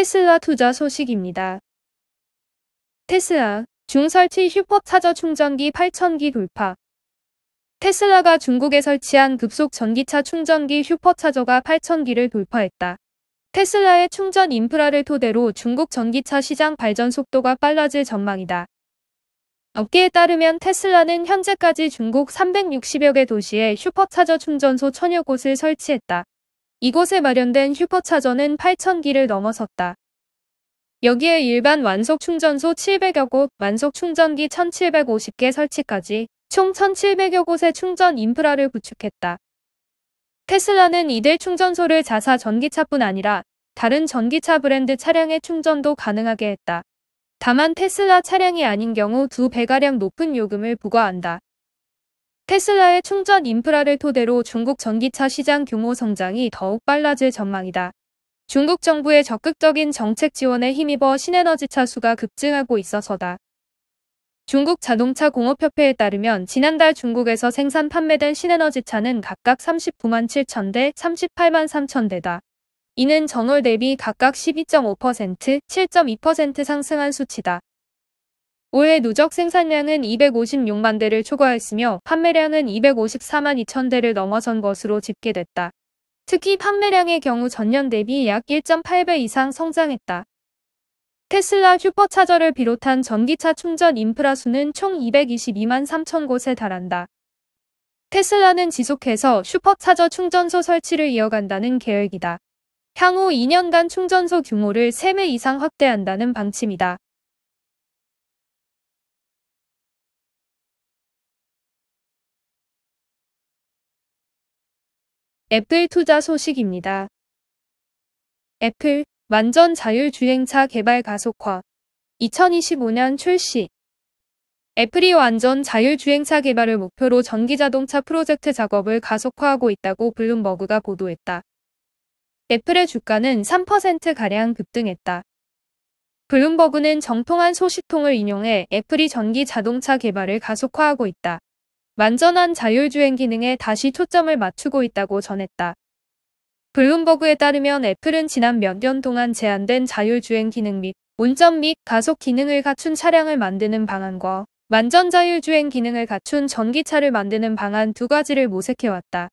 테슬라 투자 소식입니다. 테슬라, 중설치 슈퍼 차저 충전기 8,000기 돌파. 테슬라가 중국에 설치한 급속 전기차 충전기 슈퍼차저가 8,000기를 돌파했다. 테슬라의 충전 인프라를 토대로 중국 전기차 시장 발전 속도가 빨라질 전망이다. 업계에 따르면 테슬라는 현재까지 중국 360여 개 도시에 슈퍼차저 충전소 천여 곳을 설치했다. 이곳에 마련된 슈퍼차저는 8,000기를 넘어섰다. 여기에 일반 완속 충전소 700여 곳, 완속 충전기 1,750개 설치까지 총 1,700여 곳의 충전 인프라를 구축했다. 테슬라는 이들 충전소를 자사 전기차뿐 아니라 다른 전기차 브랜드 차량의 충전도 가능하게 했다. 다만 테슬라 차량이 아닌 경우 두 배가량 높은 요금을 부과한다. 테슬라의 충전 인프라를 토대로 중국 전기차 시장 규모 성장이 더욱 빨라질 전망이다. 중국 정부의 적극적인 정책 지원에 힘입어 신에너지차 수가 급증하고 있어서다. 중국 자동차 공업협회에 따르면 지난달 중국에서 생산 판매된 신에너지차는 각각 39만 7천 대, 38만 3천 대다. 이는 전월 대비 각각 12.5%, 7.2% 상승한 수치다. 올해 누적 생산량은 256만 대를 초과했으며 판매량은 254만 2천 대를 넘어선 것으로 집계됐다. 특히 판매량의 경우 전년 대비 약 1.8배 이상 성장했다. 테슬라 슈퍼차저를 비롯한 전기차 충전 인프라 수는 총 222만 3천 곳에 달한다. 테슬라는 지속해서 슈퍼차저 충전소 설치를 이어간다는 계획이다. 향후 2년간 충전소 규모를 3배 이상 확대한다는 방침이다. 애플 투자 소식입니다. 애플 완전 자율주행차 개발 가속화 2025년 출시 애플이 완전 자율주행차 개발을 목표로 전기자동차 프로젝트 작업을 가속화하고 있다고 블룸버그가 보도했다. 애플의 주가는 3%가량 급등했다. 블룸버그는 정통한 소식통을 인용해 애플이 전기 자동차 개발을 가속화하고 있다. 완전한 자율주행 기능에 다시 초점을 맞추고 있다고 전했다. 블룸버그에 따르면 애플은 지난 몇 년 동안 제한된 자율주행 기능 및 운전 및 가속 기능을 갖춘 차량을 만드는 방안과 완전 자율주행 기능을 갖춘 전기차를 만드는 방안 두 가지를 모색해왔다.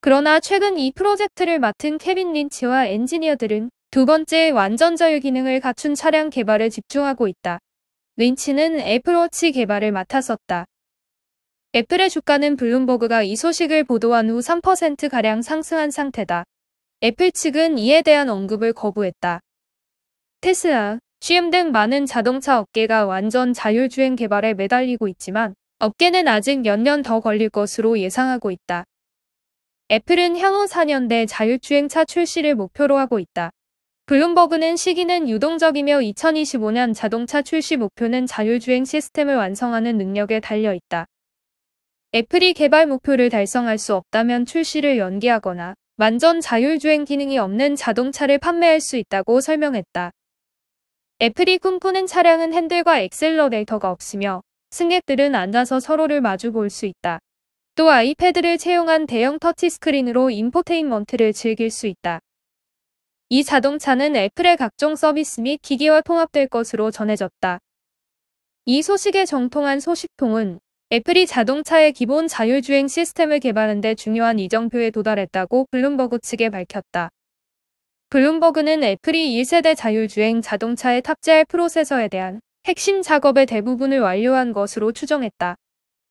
그러나 최근 이 프로젝트를 맡은 케빈 린치와 엔지니어들은 두 번째 완전 자율 기능을 갖춘 차량 개발에 집중하고 있다. 린치는 애플워치 개발을 맡았었다. 애플의 주가는 블룸버그가 이 소식을 보도한 후 3%가량 상승한 상태다. 애플 측은 이에 대한 언급을 거부했다. 테슬라, GM 등 많은 자동차 업계가 완전 자율주행 개발에 매달리고 있지만 업계는 아직 몇 년 더 걸릴 것으로 예상하고 있다. 애플은 향후 4년 내 자율주행차 출시를 목표로 하고 있다. 블룸버그는 시기는 유동적이며 2025년 자동차 출시 목표는 자율주행 시스템을 완성하는 능력에 달려 있다. 애플이 개발 목표를 달성할 수 없다면 출시를 연기하거나 완전 자율주행 기능이 없는 자동차를 판매할 수 있다고 설명했다. 애플이 꿈꾸는 차량은 핸들과 엑셀러레이터가 없으며 승객들은 앉아서 서로를 마주 볼 수 있다. 또 아이패드를 채용한 대형 터치스크린으로 인포테인먼트를 즐길 수 있다. 이 자동차는 애플의 각종 서비스 및 기기와 통합될 것으로 전해졌다. 이소식에 정통한 소식통은 애플이 자동차의 기본 자율주행 시스템을 개발하는 데 중요한 이정표에 도달했다고 블룸버그 측에 밝혔다. 블룸버그는 애플이 1세대 자율주행 자동차에 탑재할 프로세서에 대한 핵심 작업의 대부분을 완료한 것으로 추정했다.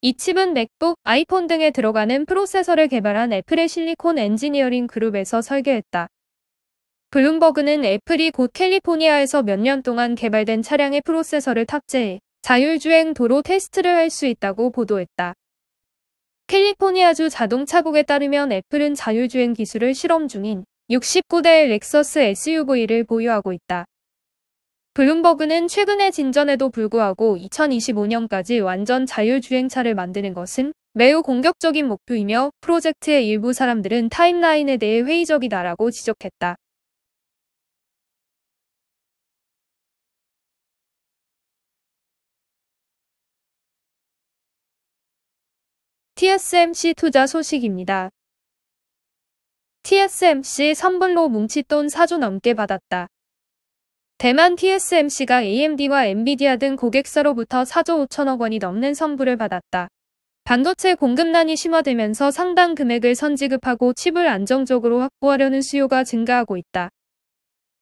이 칩은 맥북, 아이폰 등에 들어가는 프로세서를 개발한 애플의 실리콘 엔지니어링 그룹에서 설계했다. 블룸버그는 애플이 곧 캘리포니아에서 몇 년 동안 개발된 차량의 프로세서를 탑재해 자율주행 도로 테스트를 할 수 있다고 보도했다. 캘리포니아주 자동차국에 따르면 애플은 자율주행 기술을 실험 중인 69대의 렉서스 SUV를 보유하고 있다. 블룸버그는 최근의 진전에도 불구하고 2025년까지 완전 자율주행차를 만드는 것은 매우 공격적인 목표이며 프로젝트의 일부 사람들은 타임라인에 대해 회의적이다라고 지적했다. TSMC 투자 소식입니다. TSMC 선불로 뭉칫돈 4조 넘게 받았다. 대만 TSMC가 AMD와 엔비디아 등 고객사로부터 4조 5천억 원이 넘는 선불을 받았다. 반도체 공급난이 심화되면서 상당 금액을 선지급하고 칩을 안정적으로 확보하려는 수요가 증가하고 있다.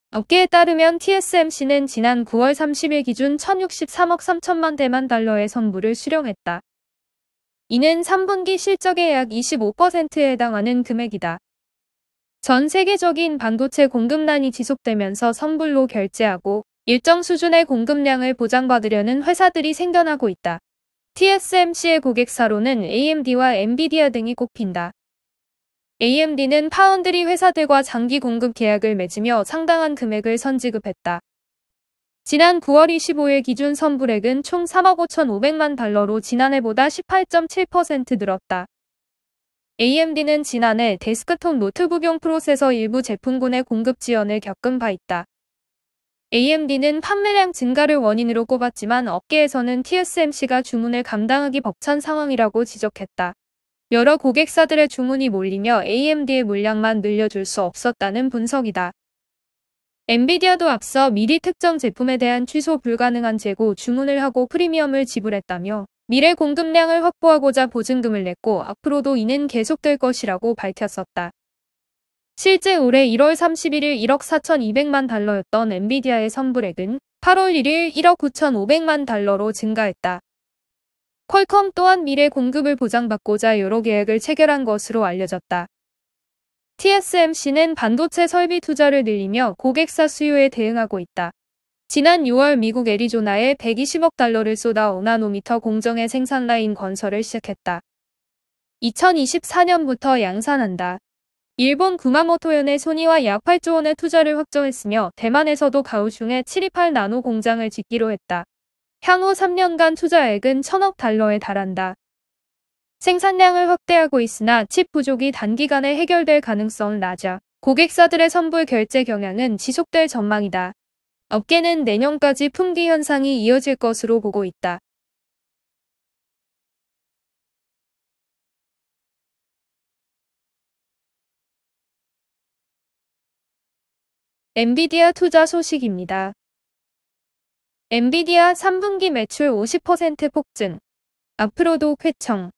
업계에 따르면 TSMC는 지난 9월 30일 기준 1,063억 3천만 대만 달러의 선불을 수령했다. 이는 3분기 실적의 약 25%에 해당하는 금액이다. 전 세계적인 반도체 공급난이 지속되면서 선불로 결제하고 일정 수준의 공급량을 보장받으려는 회사들이 생겨나고 있다. TSMC의 고객사로는 AMD와 엔비디아 등이 꼽힌다. AMD는 파운드리 회사들과 장기 공급 계약을 맺으며 상당한 금액을 선지급했다. 지난 9월 25일 기준 선불액은 총 3억 5,500만 달러로 지난해보다 18.7% 늘었다. AMD는 지난해 데스크톱 노트북용 프로세서 일부 제품군의 공급 지연을 겪은 바 있다. AMD는 판매량 증가를 원인으로 꼽았지만 업계에서는 TSMC가 주문을 감당하기 벅찬 상황이라고 지적했다. 여러 고객사들의 주문이 몰리며 AMD의 물량만 늘려줄 수 없었다는 분석이다. 엔비디아도 앞서 미리 특정 제품에 대한 취소 불가능한 재고 주문을 하고 프리미엄을 지불했다며 미래 공급량을 확보하고자 보증금을 냈고 앞으로도 이는 계속될 것이라고 밝혔었다. 실제 올해 1월 31일 1억 4,200만 달러였던 엔비디아의 선불액은 8월 1일 1억 9,500만 달러로 증가했다. 퀄컴 또한 미래 공급을 보장받고자 여러 계약을 체결한 것으로 알려졌다. TSMC는 반도체 설비 투자를 늘리며 고객사 수요에 대응하고 있다. 지난 6월 미국 애리조나에 120억 달러를 쏟아 5나노미터 공정의 생산 라인 건설을 시작했다. 2024년부터 양산한다. 일본 구마모토현의 소니와 약 8조 원의 투자를 확정했으며 대만에서도 가우슝의 728나노 공장을 짓기로 했다. 향후 3년간 투자액은 1000억 달러에 달한다. 생산량을 확대하고 있으나 칩 부족이 단기간에 해결될 가능성은 낮아 고객사들의 선불 결제 경향은 지속될 전망이다. 업계는 내년까지 품귀 현상이 이어질 것으로 보고 있다. 엔비디아 투자 소식입니다. 엔비디아 3분기 매출 50% 폭증. 앞으로도 쾌청.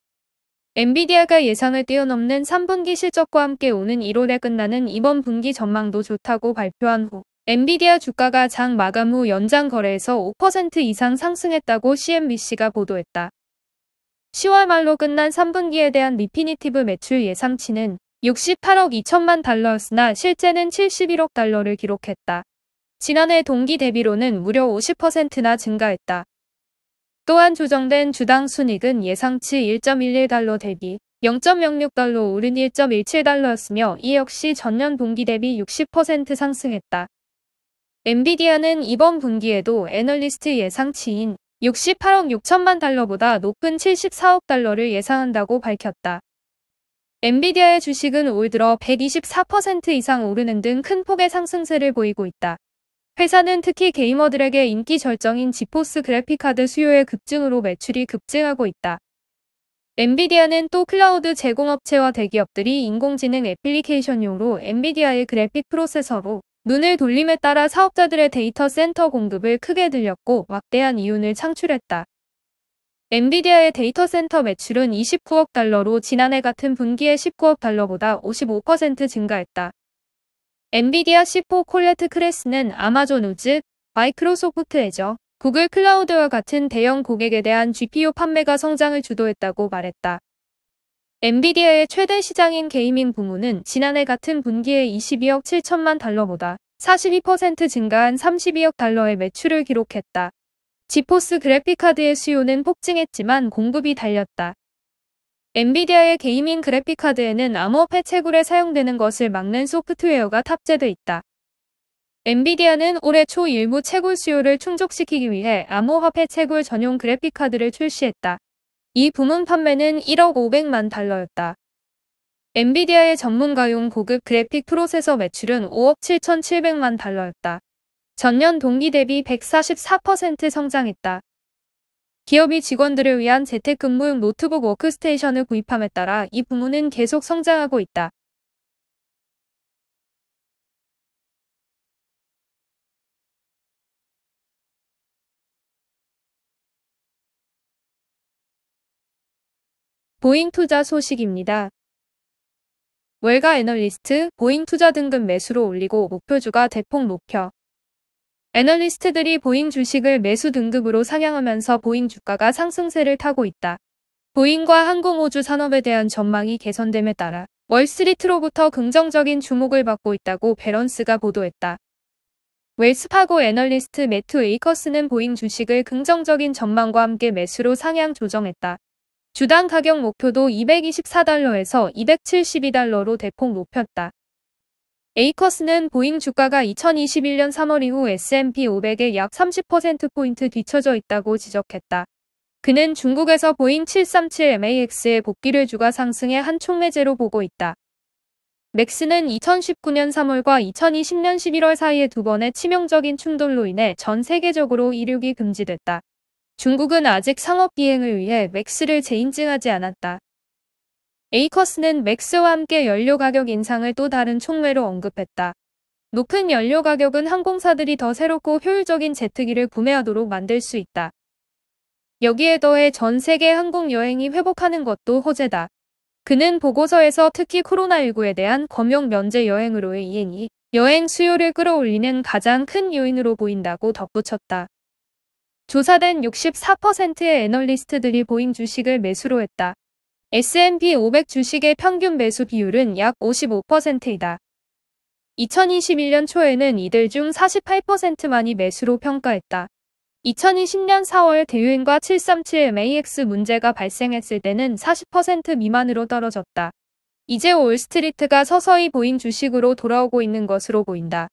엔비디아가 예상을 뛰어넘는 3분기 실적과 함께 오는 1월에 끝나는 이번 분기 전망도 좋다고 발표한 후 엔비디아 주가가 장 마감 후 연장 거래에서 5% 이상 상승했다고 CNBC가 보도했다. 10월 말로 끝난 3분기에 대한 리피니티브 매출 예상치는 68억 2천만 달러였으나 실제는 71억 달러를 기록했다. 지난해 동기 대비로는 무려 50%나 증가했다. 또한 조정된 주당 순익은 예상치 1.11달러 대비 0.06달러 오른 1.17달러였으며 이 역시 전년 분기 대비 60% 상승했다. 엔비디아는 이번 분기에도 애널리스트 예상치인 68억 6천만 달러보다 높은 74억 달러를 예상한다고 밝혔다. 엔비디아의 주식은 올 들어 124% 이상 오르는 등 큰 폭의 상승세를 보이고 있다. 회사는 특히 게이머들에게 인기 절정인 지포스 그래픽카드 수요의 급증으로 매출이 급증하고 있다. 엔비디아는 또 클라우드 제공업체와 대기업들이 인공지능 애플리케이션용으로 엔비디아의 그래픽 프로세서로 눈을 돌림에 따라 사업자들의 데이터 센터 공급을 크게 늘렸고 막대한 이윤을 창출했다. 엔비디아의 데이터 센터 매출은 29억 달러로 지난해 같은 분기에 19억 달러보다 55% 증가했다. 엔비디아 C4 콜레트 크레스는 아마존 우즈, 마이크로소프트 에저, 구글 클라우드와 같은 대형 고객에 대한 GPU 판매가 성장을 주도했다고 말했다. 엔비디아의 최대 시장인 게이밍 부문은 지난해 같은 분기에 22억 7천만 달러보다 42% 증가한 32억 달러의 매출을 기록했다. 지포스 그래픽카드의 수요는 폭증했지만 공급이 달렸다. 엔비디아의 게이밍 그래픽카드에는 암호 패채굴에 사용되는 것을 막는 소프트웨어가 탑재돼 있다. 엔비디아는 올해 초 일부 채굴 수요를 충족시키기 위해 암호화폐 채굴 전용 그래픽카드를 출시했다. 이 부문 판매는 1억 500만 달러였다. 엔비디아의 전문가용 고급 그래픽 프로세서 매출은 5억 7,700만 달러였다. 전년 동기 대비 144% 성장했다. 기업이 직원들을 위한 재택근무 노트북 워크스테이션을 구입함에 따라 이 부문은 계속 성장하고 있다. 보잉 투자 소식입니다. 월가 애널리스트 보잉 투자 등급 매수로 올리고 목표주가 대폭 높혀 애널리스트들이 보잉 주식을 매수 등급으로 상향하면서 보잉 주가가 상승세를 타고 있다. 보잉과 항공우주 산업에 대한 전망이 개선됨에 따라 월스트리트로부터 긍정적인 주목을 받고 있다고 베런스가 보도했다. 웰스파고 애널리스트 매트 에이커스는 보잉 주식을 긍정적인 전망과 함께 매수로 상향 조정했다. 주당 가격 목표도 224달러에서 272달러로 대폭 높였다. 에이커스는 보잉 주가가 2021년 3월 이후 S&P 500에 약 30%포인트 뒤쳐져 있다고 지적했다. 그는 중국에서 보잉 737 MAX의 복귀를 주가 상승의 한 촉매제로 보고 있다. 맥스는 2019년 3월과 2020년 11월 사이에 두 번의 치명적인 충돌로 인해 전 세계적으로 이륙이 금지됐다. 중국은 아직 상업 비행을 위해 맥스를 재인증하지 않았다. 에이커스는 맥스와 함께 연료 가격 인상을 또 다른 총매로 언급했다. 높은 연료 가격은 항공사들이 더 새롭고 효율적인 제트기를 구매하도록 만들 수 있다. 여기에 더해 전 세계 항공 여행이 회복하는 것도 호재다. 그는 보고서에서 특히 코로나19에 대한 검역 면제 여행으로의 이행이 여행 수요를 끌어올리는 가장 큰 요인으로 보인다고 덧붙였다. 조사된 64%의 애널리스트들이 보잉 주식을 매수로 했다. S&P 500 주식의 평균 매수 비율은 약 55%이다. 2021년 초에는 이들 중 48%만이 매수로 평가했다. 2020년 4월 대유인과 737MAX 문제가 발생했을 때는 40% 미만으로 떨어졌다. 이제 올스트리트가 서서히 보잉 주식으로 돌아오고 있는 것으로 보인다.